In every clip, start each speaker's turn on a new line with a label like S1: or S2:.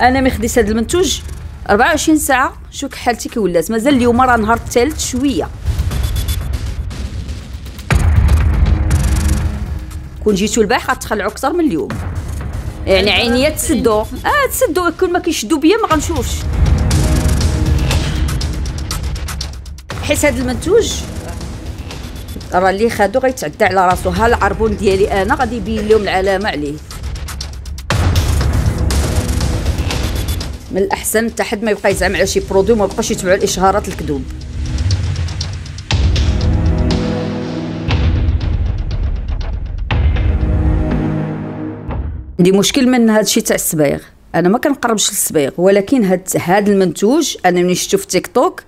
S1: انا مي خديت هذا المنتوج 24 ساعه شوك حالتي كي ولات مازال اليوم راه نهار الثالث شويه كون جيتو البارح غتخلعو اكثر من اليوم يعني أيوة، عينيا تسدو اه تسدو كون ما كيشدو بيا ما غنشوفش حيت هذا المنتوج راه اللي خادو غيتعدى على راسو ها العربون ديالي انا غادي يبين لهم العلامه عليه من الاحسن حتى حد ما يبقى يزعم على شي برودوي وما بقاش يتبعوا الاشهارات الكذوب عندي مشكل من هذا الشيء تاع الصبايغ انا ما كنقربش للصبيغ ولكن هاد هاد المنتوج انا ملي شفتو في تيك توك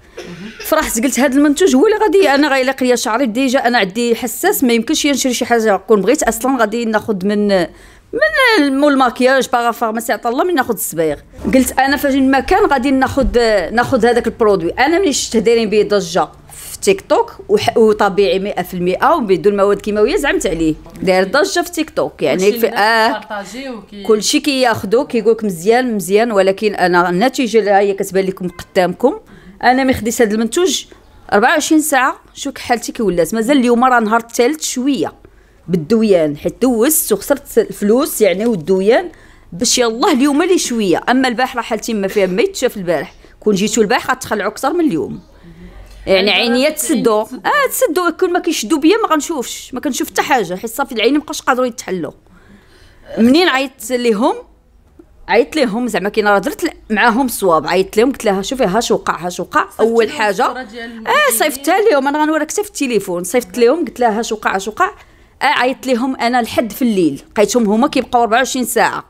S1: فرحت قلت هذا المنتوج هو اللي غادي انا غيلاق ليا شعري ديجا انا عندي حساس ما يمكنش نشري شي حاجه كون بغيت اصلا غادي ناخذ من من مول الماكياج بارافارماسي عطا الله من ناخذ الصبيغ قلت انا ما كان غادي ناخذ ناخذ هذاك البرودوي انا ملي شفت دايرين به ضجه في تيك توك وطبيعي 100% وبدون مواد كيماويه زعمت عليه داير ضجه في تيك توك يعني في اه كلشي كياخذو كيقول لك مزيان مزيان ولكن انا النتيجه اللي هي كتبان لكم قدامكم انا ما خديت هذا المنتوج 24 ساعه شو حالتي كي ولات مازال اليوم راه نهار الثالث شويه بالدويان حيت دوزت وخسرت الفلوس يعني والدويان باش يلاه اليوم لي شويه اما البارح راه حالتي ما فيها ما يتشاف البارح كون جيتو البارح غتخلعو اكثر من اليوم يعني أيوة، عينيا تسدوا اه تسدوا كل ما كيشدوا بيا ما غنشوفش ما كنشوف حتى حاجه حيت صافي العين مابقاش بقاش يتحلو يتحلوا منين عيطت ليهم عيطت لهم زعما كاين راه درت معاهم صواب عيطت لهم قلت لها شوفي هاش وقع هاش وقع اول حاجه اه صيفتها لهم انا غنوريك حتى في التليفون صيفطت لهم قلت لها هاش وقع هاش وقع آه عيطت لهم انا لحد في الليل لقيتهم هما كيبقاو 24 ساعه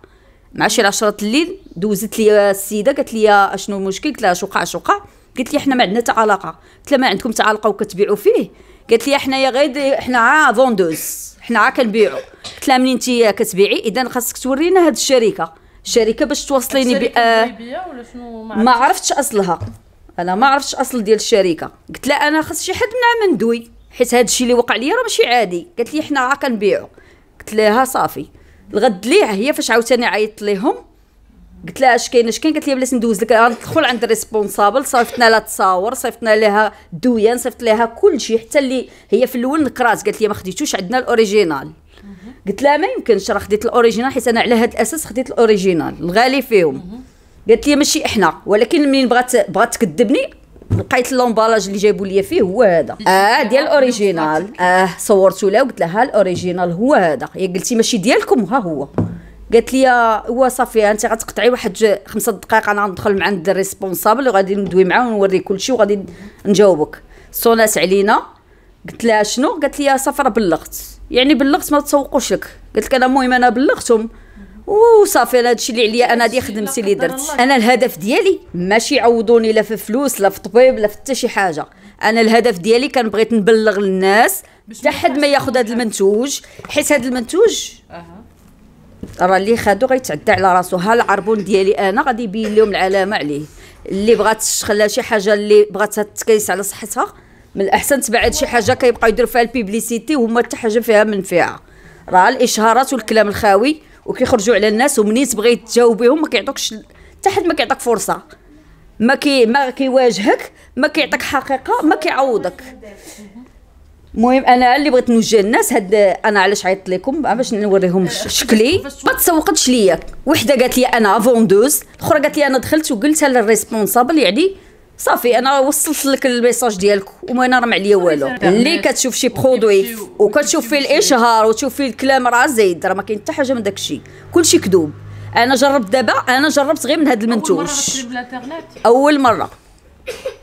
S1: مع شي 10 الليل دوزت لي السيده قالت لي اشنو المشكل قلت لها اش وقع اش وقع قلت لي احنا ما عندنا تعلقه قلت لها ما عندكم تعلقه وكتبيعوا فيه قالت لي حنايا غير حنا عا فوندوز حنا عا كنبيعوا قلت لها منين انت كتبيعي اذا خاصك تورينا هاد الشركه الشركه باش توصليني ب آه، ما عرفتش اصلها انا ما عرفتش اصل ديال الشركه قلت لها انا خاص شي حد من عام ندوي حيت هاد الشيء اللي وقع لي راه ماشي عادي قالت لي حنا عا كنبيعوا قلت لها صافي الغد ليه هي فاش عاوتاني عيطت ليهم قلت لها اش كاين اش كاين قالت لي بلاتي ندوز لك غندخل عند ريسبونسابل صيفطنا لها تصاور صيفطنا لها دويان صيفط لها كل شيء حتى اللي هي في الاول نقرات قالت لي ما خديتوش عندنا الاوريجينال قلت لها ما يمكنش راه خديت الاوريجينال حيت انا على هذا الاساس خديت الاوريجينال الغالي فيهم قالت لي ماشي احنا ولكن منين بغات بغات تكذبني لقيت اللومبالاج اللي جابوا لي فيه هو هذا اه ديال الاوريجينال اه صورته لها وقلت لها الاوريجينال هو هذا هي قلتي ماشي ديالكم ها هو قالت لي هو صافي انت غتقطعي واحد خمسة دقائق انا غندخل مع عند الريسبونسابل وغادي ندوي معاه كل شيء وغادي نجاوبك صونات علينا قلت لها شنو قالت لي صافي راه بلغت يعني بلغت ما تسوقوش لك قلت لك انا المهم انا بلغتهم وصافي انا هادشي اللي عليا انا دي خدمتي اللي درت انا الهدف ديالي ماشي يعوضوني لا في فلوس لا في طبيب لا في حتى شي حاجه انا الهدف ديالي كان بغيت نبلغ للناس حتى حد ما ياخذ هذا المنتوج حيت هذا المنتوج راه اللي خادو غيتعدى على راسو ها العربون ديالي انا غادي يبين لهم العلامه عليه اللي بغات تخلى شي حاجه اللي بغات تكيس على صحتها من الاحسن تبعد شي حاجه كيبقى يدير فيها البيبليسيتي وهما حتى حاجه فيها منفعه راه الاشهارات والكلام الخاوي وكيخرجوا على الناس ومنين تبغي تجاوبيهم ما كيعطوكش حتى حد ما كيعطيك فرصه ما كي ما كيواجهك ما كيعطيك حقيقه ما كيعوضك المهم انا اللي بغيت نوجه الناس هاد انا علاش عيطت لكم باش نوريهم أه، شكلي أه، أه، ما تسوقتش ليا وحده قالت لي انا فوندوز الاخرى قالت لي انا دخلت وقلتها للريسبونسابل يعني صافي انا وصلت لك الميساج ديالك وما راه عليا والو اللي كتشوف شي برودوي وكتشوف فيه الاشهار وتشوف فيه الكلام راه زايد راه ما كاين حتى حاجه من داكشي كلشي كذوب انا جربت دابا انا جربت غير من هذا المنتوج اول مره, أول مرة.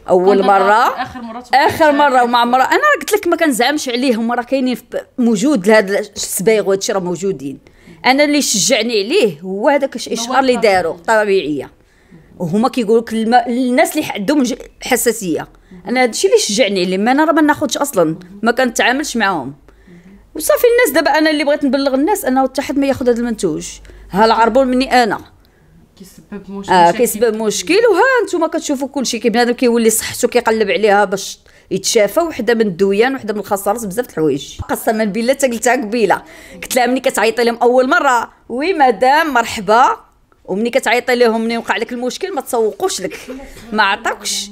S1: اول مره اخر مره اخر مره ومع مره انا قلت لك ما كنزعمش عليهم راه كاينين موجود لهاد السبايغ وهادشي راه موجودين انا اللي شجعني عليه هو هذاك الاشهار اللي داروا طبيعيه وهما كيقولوا لك الم... الناس اللي عندهم حساسيه انا هادشي اللي شجعني ما انا راه ما ناخذش اصلا ما كنتعاملش معاهم وصافي الناس دابا انا اللي بغيت نبلغ الناس انه حتى حد ما ياخذ هذا المنتوج ها العربون مني انا كيسبب مشكل اه كيسبب مشكل وها انتم كتشوفوا كلشي كي بنادم كيولي صحته كيقلب عليها باش يتشافى وحده من الدويان وحده من الخسارات بزاف الحوايج قسما بالله تا قلتها قبيله قلت لها ملي كتعيطي لهم اول مره وي مدام مرحبا ومني كتعيطي لهم ملي وقع لك المشكل ما تسوقوش لك ما عطاكش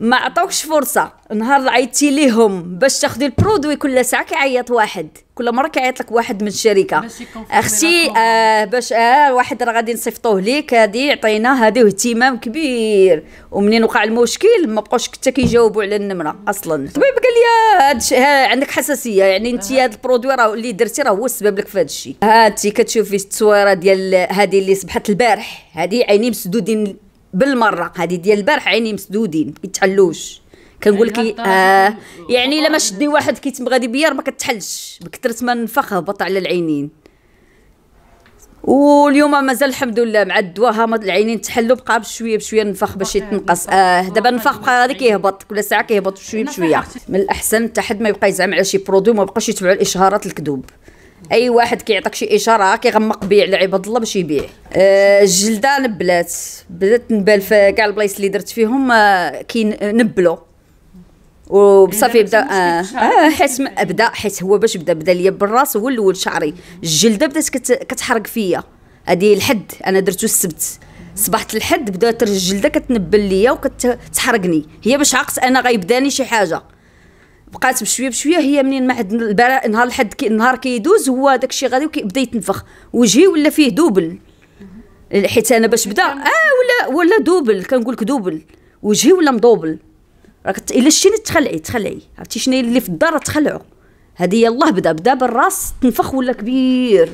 S1: ما عطاوكش فرصه نهار عيطتي ليهم باش تاخدي البرودوي كل ساعه كيعيط واحد كل مره كيعيط لك واحد من الشركه اختي آه باش آه واحد راه غادي نصيفطوه ليك هادي عطينا هادي اهتمام كبير ومنين وقع المشكل ما بقوش حتى كيجاوبوا على النمره اصلا الطبيب قال لي آه، عندك حساسيه يعني انت هذا البرودوي راه اللي درتي راه هو السبب لك في هذا الشيء ها انت كتشوفي التصويره ديال هذه اللي صبحت البارح هذه عيني مسدودين بالمره هذه ديال البارح عيني مسدودين ما يتحلوش كنقول آه، لك آه يعني لما شدي شدني واحد كيتم غادي بيا ما كتحلش بكثره ما نفخ هبط على العينين واليوم مازال الحمد لله مع الدواء ها العينين تحلوا بقى بشويه بشويه النفخ باش يتنقص اه دابا النفخ بقى غادي كيهبط كل ساعه كيهبط بشويه بشويه من الاحسن حتى حد ما يبقى يزعم على شي برودوي ما يبقاش يتبعوا الاشهارات الكذوب اي واحد كيعطيك شي اشاره كيغمق بيع على عباد الله باش يبيع الجلده آه، نبلات بدات نبال في كاع البلايص اللي درت فيهم آه، كي نبلوا وبصافي بدا آه،, آه, حيت بدا حيت هو باش بدا بدا ليا بالراس هو الاول شعري الجلده بدات كتحرق فيا هذه الحد انا درتو السبت صبحت الحد بدات الجلده كتنبل ليا وكتحرقني هي باش عقت انا غيبداني شي حاجه بقات بشويه بشويه هي منين ما عاد نهار الحد كي نهار كيدوز هو داك الشيء غادي وكيبدا يتنفخ وجهي ولا فيه دوبل حيت انا باش بدا اه ولا ولا دوبل كنقول لك دوبل وجهي ولا مدوبل راك الا شتيني تخلعي تخلعي عرفتي شنو اللي في الدار تخلعوا هذه يلاه بدا بدا بالراس تنفخ ولا كبير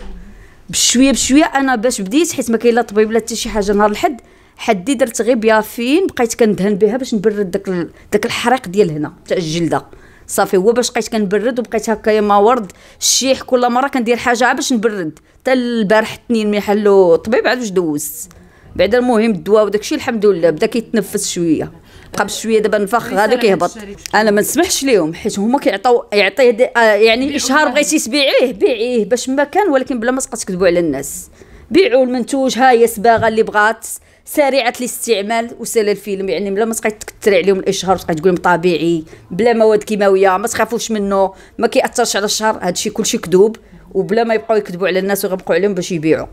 S1: بشويه بشويه انا باش بديت حيت ما كاين لا طبيب لا حتى شي حاجه نهار الحد حدي درت غير بيافين بقيت كندهن بها باش نبرد داك داك الحريق ديال هنا تاع الجلده صافي هو باش بقيت كنبرد وبقيت هكايا ما ورد الشيح كل مره كندير حاجه باش نبرد حتى البارح الاثنين ملي حلو الطبيب عاد واش دوزت بعدا المهم الدواء وداكشي الحمد لله بدا كيتنفس شويه بقى بشويه دابا نفخ هذا كيهبط انا ما نسمحش ليهم حيت هما كيعطيو يعطيه آه، يعني الاشهار بغيتي تبيعيه بيعيه باش ما كان ولكن بلا ما تبقى تكذبوا على الناس بيعوا المنتوج ها هي صباغه اللي بغات سريعه الاستعمال وسهل الفيلم يعني بلا ما تبقاي تكثري عليهم الاشهار تبقاي تقول لهم طبيعي بلا مواد كيماويه ما تخافوش منه ما كياثرش على الشهر الشيء كلشي كذوب وبلا ما يبقاو يكذبوا على الناس ويغبقوا عليهم باش يبيعوا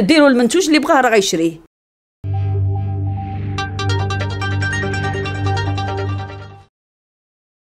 S1: ديروا المنتوج اللي بغاه راه غيشريه